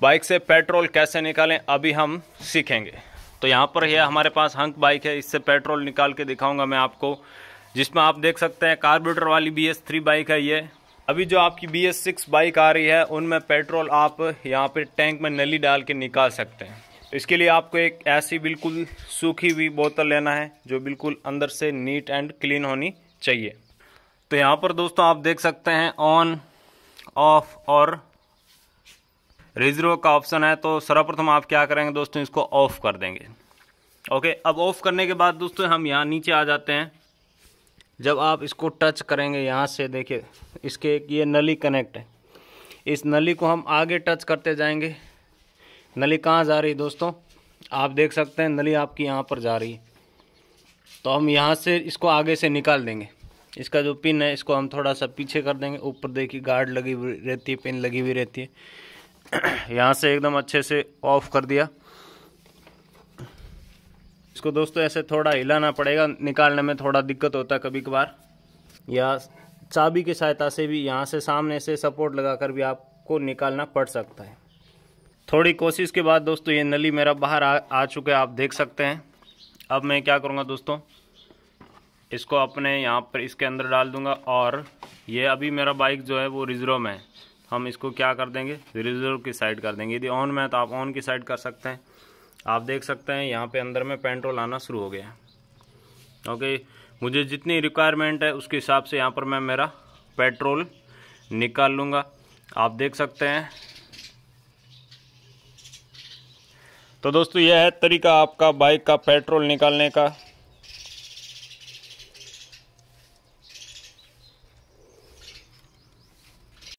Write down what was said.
bike से petrol कैसे निकालें अभी हम सीखेंगे तो यहाँ पर यह हमारे पास हंक बाइक है इससे पेट्रोल निकाल के दिखाऊंगा मैं आपको जिसमें आप देख सकते हैं कार्बोरेटर वाली बी एस थ्री बाइक है ये अभी जो आपकी बी एस सिक्स बाइक आ रही है उनमें पेट्रोल आप यहाँ पे टैंक में नली डाल के निकाल सकते हैं इसके लिए आपको एक ऐसी बिल्कुल सूखी हुई बोतल लेना है जो बिल्कुल अंदर से नीट एंड क्लीन होनी चाहिए तो यहाँ पर दोस्तों आप देख सकते हैं ऑन ऑफ और रेजरो का ऑप्शन है तो सर्वप्रथम आप क्या करेंगे दोस्तों इसको ऑफ कर देंगे ओके अब ऑफ करने के बाद दोस्तों हम यहाँ नीचे आ जाते हैं जब आप इसको टच करेंगे यहाँ से देखिए इसके ये नली कनेक्ट है इस नली को हम आगे टच करते जाएंगे नली कहाँ जा रही है दोस्तों आप देख सकते हैं नली आपकी यहाँ पर जा रही है तो हम यहाँ से इसको आगे से निकाल देंगे इसका जो पिन है इसको हम थोड़ा सा पीछे कर देंगे ऊपर देखिए गार्ड लगी हुई रहती है पिन लगी हुई रहती है यहाँ से एकदम अच्छे से ऑफ कर दिया इसको दोस्तों ऐसे थोड़ा हिलाना पड़ेगा निकालने में थोड़ा दिक्कत होता है कभी कभार या चाबी की सहायता से भी यहाँ से सामने से सपोर्ट लगाकर भी आपको निकालना पड़ सकता है थोड़ी कोशिश के बाद दोस्तों ये नली मेरा बाहर आ, आ चुके आप देख सकते हैं अब मैं क्या करूँगा दोस्तों इसको अपने यहाँ पर इसके अंदर डाल दूँगा और ये अभी मेरा बाइक जो है वो रिजर्व में है हम इसको क्या कर देंगे रिजर्व की साइड कर देंगे यदि ऑन में है तो आप ऑन की साइड कर सकते हैं आप देख सकते हैं यहाँ पे अंदर में पेट्रोल आना शुरू हो गया है ओके मुझे जितनी रिक्वायरमेंट है उसके हिसाब से यहाँ पर मैं मेरा पेट्रोल निकाल लूँगा आप देख सकते हैं तो दोस्तों यह है तरीका आपका बाइक का पेट्रोल निकालने का